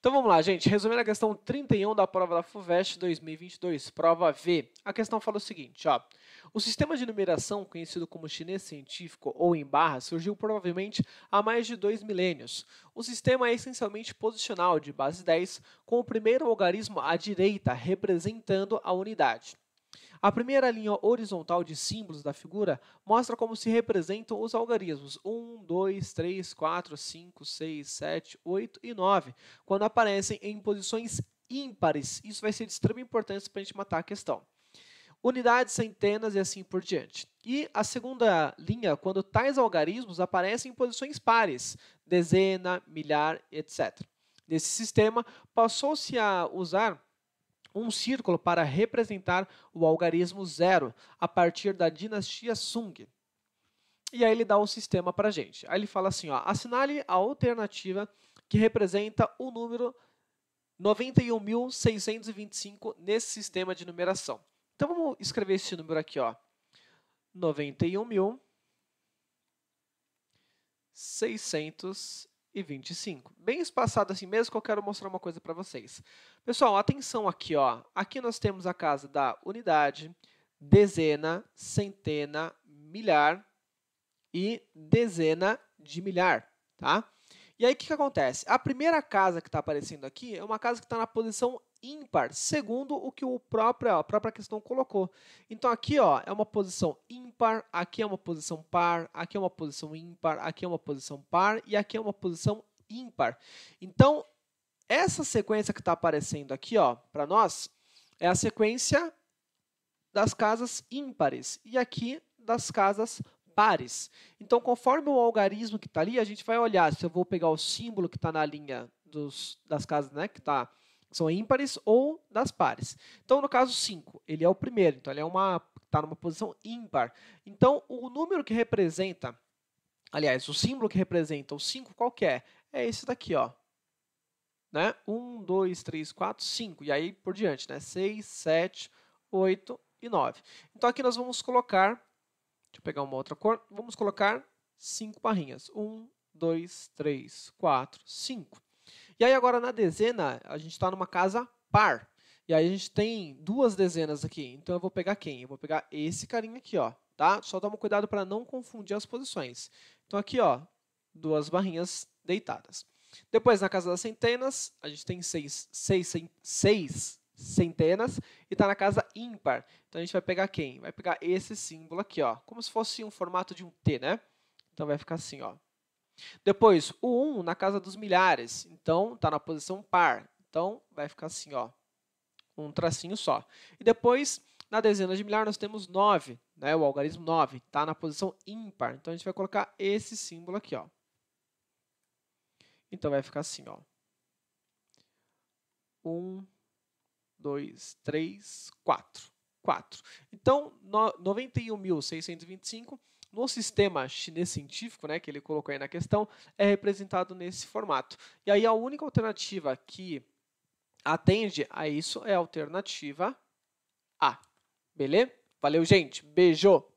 Então vamos lá, gente. Resumindo a questão 31 da prova da FUVEST 2022, prova V. A questão fala o seguinte, ó. O sistema de numeração, conhecido como chinês científico ou em barra, surgiu provavelmente há mais de dois milênios. O sistema é essencialmente posicional, de base 10, com o primeiro algarismo à direita, representando a unidade. A primeira linha horizontal de símbolos da figura mostra como se representam os algarismos 1, 2, 3, 4, 5, 6, 7, 8 e 9, quando aparecem em posições ímpares. Isso vai ser de extrema importância para a gente matar a questão. Unidades, centenas e assim por diante. E a segunda linha, quando tais algarismos aparecem em posições pares, dezena, milhar, etc. Nesse sistema, passou-se a usar um círculo para representar o algarismo zero a partir da dinastia Sung. E aí ele dá o um sistema para a gente. Aí ele fala assim, ó, assinale a alternativa que representa o número 91.625 nesse sistema de numeração. Então vamos escrever esse número aqui, ó. 91.625 e 25. Bem espaçado assim mesmo que eu quero mostrar uma coisa para vocês. Pessoal, atenção aqui, ó. Aqui nós temos a casa da unidade, dezena, centena, milhar e dezena de milhar, tá? E aí o que, que acontece? A primeira casa que está aparecendo aqui é uma casa que está na posição ímpar, segundo o que o próprio, a própria questão colocou. Então aqui ó, é uma posição ímpar ímpar, aqui é uma posição par, aqui é uma posição ímpar, aqui é uma posição par e aqui é uma posição ímpar. Então, essa sequência que está aparecendo aqui para nós é a sequência das casas ímpares e aqui das casas pares. Então, conforme o algarismo que está ali, a gente vai olhar se eu vou pegar o símbolo que está na linha dos, das casas né, que está são ímpares ou das pares. Então, no caso 5, ele é o primeiro, então ele é uma está numa posição ímpar. Então, o número que representa, aliás, o símbolo que representa o 5, qual que é? É esse daqui, ó. 1, 2, 3, 4, 5. E aí por diante, né? 6, 7, 8 e 9. Então, aqui nós vamos colocar, deixa eu pegar uma outra cor, vamos colocar 5 barrinhas. 1, 2, 3, 4, 5. E aí agora na dezena, a gente está numa casa par. E aí a gente tem duas dezenas aqui. Então eu vou pegar quem? Eu vou pegar esse carinha aqui, ó, tá? Só toma cuidado para não confundir as posições. Então aqui, ó, duas barrinhas deitadas. Depois, na casa das centenas, a gente tem seis, seis, seis centenas e está na casa ímpar. Então a gente vai pegar quem? Vai pegar esse símbolo aqui, ó, como se fosse um formato de um T, né? Então vai ficar assim, ó. Depois, o 1 um na casa dos milhares, então está na posição par. Então vai ficar assim, ó um tracinho só. E depois, na dezena de milhar, nós temos 9, né? o algarismo 9, está na posição ímpar. Então, a gente vai colocar esse símbolo aqui. Ó. Então, vai ficar assim. Ó. 1, 2, 3, 4. 4. Então, 91.625 no sistema chinês científico, né, que ele colocou aí na questão, é representado nesse formato. E aí a única alternativa que atende a isso é a alternativa A. Beleza? Valeu, gente. Beijo!